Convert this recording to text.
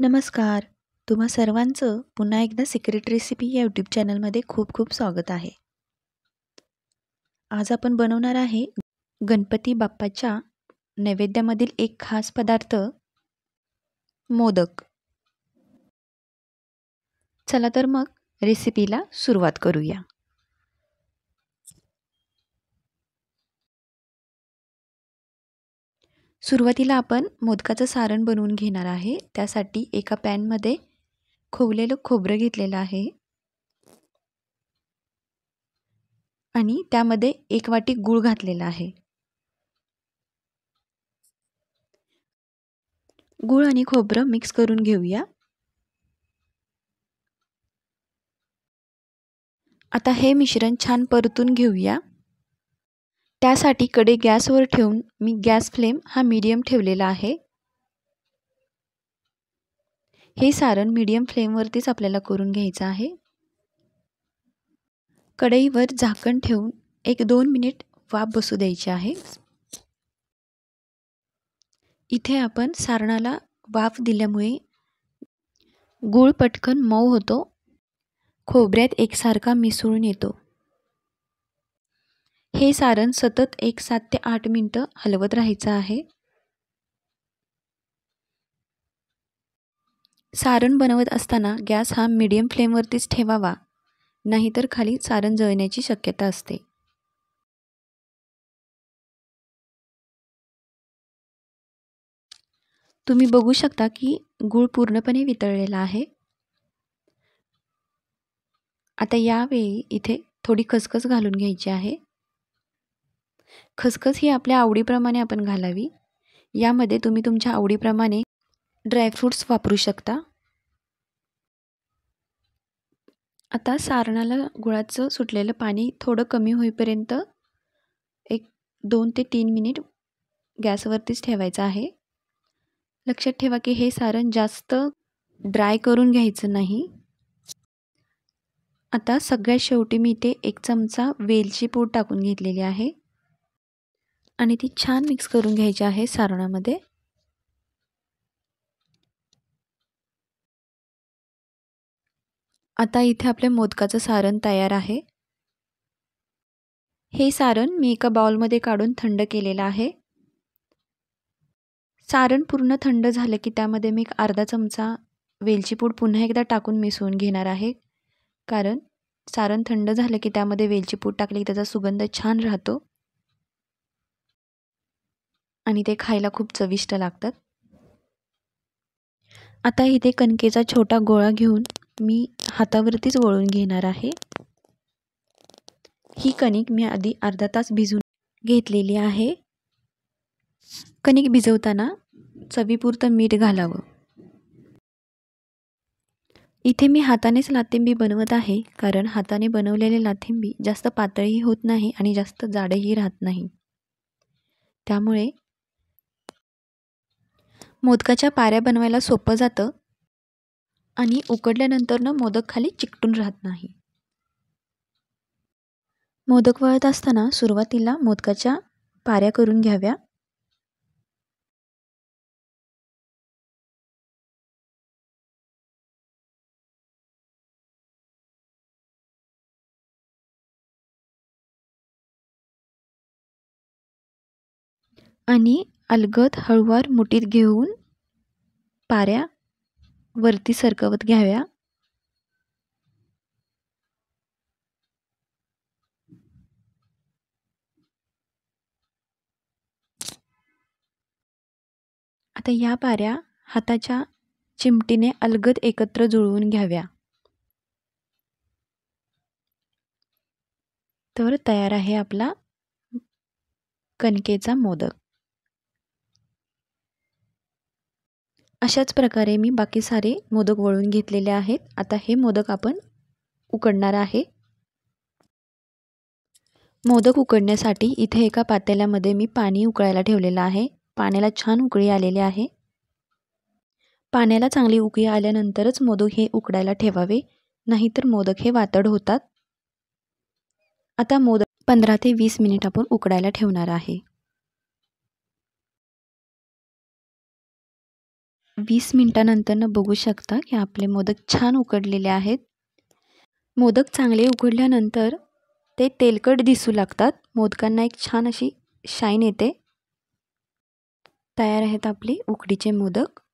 नमस्कार तुम्हा सर्वांचं पुन्हा एकदा सिक्रेट रेसिपी या यूट्यूब चॅनलमध्ये खूप खूप स्वागत आहे आज आपण बनवणार आहे गणपती बाप्पाच्या नैवेद्यामधील एक खास पदार्थ मोदक चला तर मग रेसिपीला सुरुवात करूया सुरुवातीला आपण मोदकाचं सारण बनवून घेणार आहे त्यासाठी एका पॅनमध्ये खोवलेलं खोबरं घेतलेलं आहे आणि त्यामध्ये एक वाटी गूळ घातलेला आहे गूळ आणि खोबरं मिक्स करून घेऊया आता हे मिश्रण छान परतून घेऊया त्यासाठी कडे गॅसवर ठेवून मी गॅस फ्लेम हा मीडियम ठेवलेला आहे हे सारण मीडियम फ्लेमवरतीच आपल्याला करून घ्यायचं आहे कढईवर झाकण ठेवून एक दोन मिनिट वाफ बसू द्यायची आहे इथे आपण सारणाला वाफ दिल्यामुळे गूळ पटकन मऊ होतो खोबऱ्यात एकसारखा मिसळून येतो हे सारण सतत एक सात ते आठ मिनटं हलवत राहायचं आहे सारण बनवत असताना गॅस हा मीडियम फ्लेमवरतीच ठेवावा नाहीतर खाली सारण जळण्याची शक्यता असते तुम्ही बघू शकता की गूळ पूर्णपणे वितळलेला आहे आता यावेळी इथे थोडी खसखस घालून घ्यायची आहे खसखस ही आपल्या आवडीप्रमाणे आपण घालावी यामध्ये तुम्ही तुमच्या आवडीप्रमाणे ड्रायफ्रूट्स वापरू शकता आता सारणाला गुळाचं सुटलेलं पाणी थोडं कमी होईपर्यंत एक दोन ते तीन मिनिट गॅसवरतीच ठेवायचं आहे लक्षात ठेवा की हे सारण जास्त ड्राय करून घ्यायचं नाही आता सगळ्यात शेवटी मी इथे एक चमचा वेलची पूड टाकून घेतलेली आहे आणि ती छान मिक्स करून घ्यायची आहे सारणामध्ये आता इथे आपल्या मोदकाचं सारण तयार आहे हे सारण मी एका बाउलमध्ये काढून थंड केलेलं आहे सारण पूर्ण थंड झालं की त्यामध्ये मी एक अर्धा चमचा वेलचीपूड पुन्हा एकदा टाकून मिसळून घेणार आहे कारण सारण थंड झालं की त्यामध्ये वेलचीपूड पूड टाकली की त्याचा सुगंध छान राहतो आणि ते खायला खूप चविष्ट लागतात आता इथे कणकेचा छोटा गोळा घेऊन मी हातावरतीच वळून घेणार आहे ही कणिक मी आधी अर्धा तास भिजून घेतलेली आहे कणिक भिजवताना चवीपुरतं मीठ घालावं इथे मी हातानेच लाथिंबी बनवत आहे कारण हाताने बनवलेले लाथिंबी जास्त पातळीही होत नाही आणि जास्त जाडही राहत नाही त्यामुळे मोदकाच्या पाऱ्या बनवायला सोपं जातं आणि उकडल्यानंतरनं मोदक खाली चिकटून राहत नाही मोदक वळत असताना सुरुवातीला मोदकाच्या पाऱ्या करून घ्याव्या आणि अलगद हळूवार मुठीत घेऊन पाऱ्या वरती सरकवत घ्याव्या आता या पाऱ्या हाताच्या चिमटीने अलगद एकत्र जुळवून घ्याव्या तर तयार आहे आपला कणकेचा मोदक अशाच प्रकारे मी बाकी सारे मोदक वळून घेतलेले आहेत आता हे मोदक आपण उकडणार आहे मोदक उकडण्यासाठी इथे एका पातेल्यामध्ये मी पाणी उकळायला ठेवलेलं आहे पाण्याला छान उकळी आलेली आहे पाण्याला चांगली उकळी आल्यानंतरच मोदक हे उकडायला ठेवावे नाहीतर मोदक हे वातड होतात आता मोदक पंधरा ते वीस मिनिट आपण उकडायला ठेवणार आहे वीस मिनटानंतरनं बघू शकता की आपले मोदक छान उकडलेले आहेत मोदक चांगले उकडल्यानंतर ते तेलकट दिसू लागतात मोदकांना एक छान अशी शाईन येते तयार आहेत आपले उकडीचे मोदक